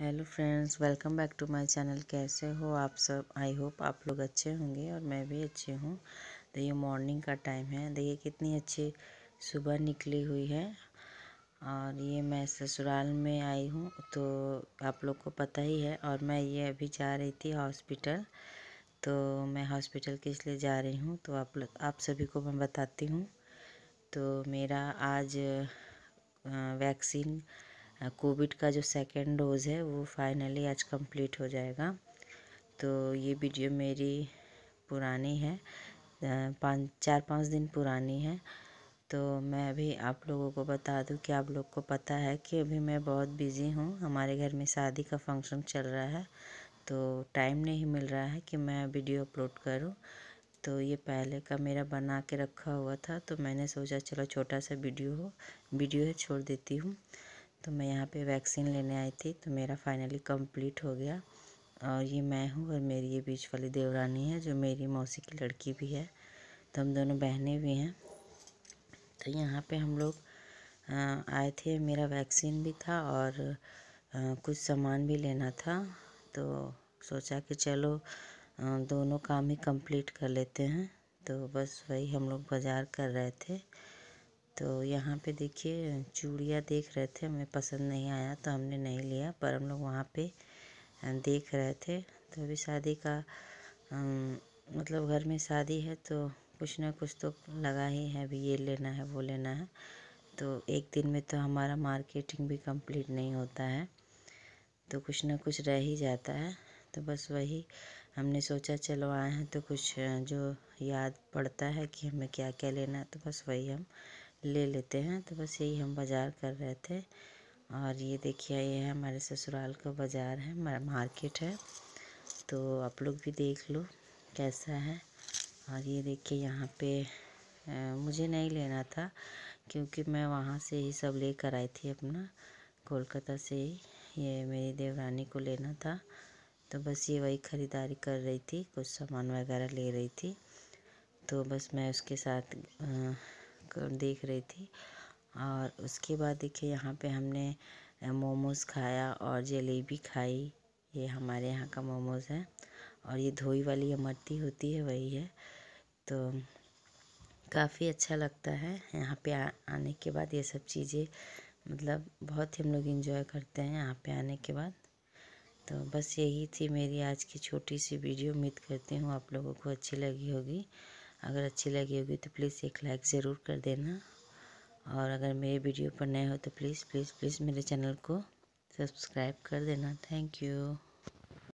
hello friends welcome back to my channel कैसे हो आप सब आई होप आप लोग अच्छे होंगे और मैं भी अच्छी हूँ तो ये मॉर्निंग का टाइम है देखिए कितनी अच्छी सुबह निकली हुई है और ये मैं ससुराल में आई हूँ तो आप लोग को पता ही है और मैं ये अभी जा रही थी हॉस्पिटल तो मैं हॉस्पिटल के इसलिए जा रही हूँ तो आप लोग आप सभी को मैं बताती हूँ तो मेरा आज वैक्सीन कोविड का जो सेकेंड डोज़ है वो फाइनली आज कंप्लीट हो जाएगा तो ये वीडियो मेरी पुरानी है पाँच चार पाँच दिन पुरानी है तो मैं अभी आप लोगों को बता दूं कि आप लोग को पता है कि अभी मैं बहुत बिज़ी हूँ हमारे घर में शादी का फंक्शन चल रहा है तो टाइम नहीं मिल रहा है कि मैं वीडियो अपलोड करूँ तो ये पहले का मेरा बना के रखा हुआ था तो मैंने सोचा चलो छोटा सा वीडियो हो वीडियो है छोड़ देती हूँ तो मैं यहाँ पे वैक्सीन लेने आई थी तो मेरा फाइनली कंप्लीट हो गया और ये मैं हूँ और मेरी ये बीच वाली देवरानी है जो मेरी मौसी की लड़की भी है तो हम दोनों बहनें भी हैं तो यहाँ पे हम लोग आए थे मेरा वैक्सीन भी था और कुछ सामान भी लेना था तो सोचा कि चलो दोनों काम ही कंप्लीट कर लेते हैं तो बस वही हम लोग बाज़ार कर रहे थे तो यहाँ पे देखिए चूड़ियाँ देख रहे थे हमें पसंद नहीं आया तो हमने नहीं लिया पर हम लोग वहाँ पे देख रहे थे तो अभी शादी का मतलब घर में शादी है तो कुछ ना कुछ तो लगा ही है अभी ये लेना है वो लेना है तो एक दिन में तो हमारा मार्केटिंग भी कंप्लीट नहीं होता है तो कुछ ना कुछ रह ही जाता है तो बस वही हमने सोचा चलो आए हैं तो कुछ जो याद पड़ता है कि हमें क्या क्या लेना है तो बस वही हम ले लेते हैं तो बस यही हम बाज़ार कर रहे थे और ये देखिए ये है हमारे ससुराल का बाज़ार है मार्केट है तो आप लोग भी देख लो कैसा है और ये देखिए यहाँ पे आ, मुझे नहीं लेना था क्योंकि मैं वहाँ से ही सब ले कर आई थी अपना कोलकाता से ही ये मेरी देवरानी को लेना था तो बस ये वही ख़रीदारी कर रही थी कुछ सामान वगैरह ले रही थी तो बस मैं उसके साथ आ, देख रही थी और उसके बाद देखिए यहाँ पे हमने मोमोज़ खाया और जलेबी खाई ये हमारे यहाँ का मोमोज़ है और ये धोई वाली अमरती होती है वही है तो काफ़ी अच्छा लगता है यहाँ पे आ, आने के बाद ये सब चीज़ें मतलब बहुत ही हम लोग इन्जॉय करते हैं यहाँ पे आने के बाद तो बस यही थी मेरी आज की छोटी सी वीडियो उम्मीद करती हूँ आप लोगों को अच्छी लगी होगी अगर अच्छी लगी होगी तो प्लीज़ एक लाइक ज़रूर कर देना और अगर मेरे वीडियो पर नए हो तो प्लीज़ प्लीज़ प्लीज़ मेरे चैनल को सब्सक्राइब कर देना थैंक यू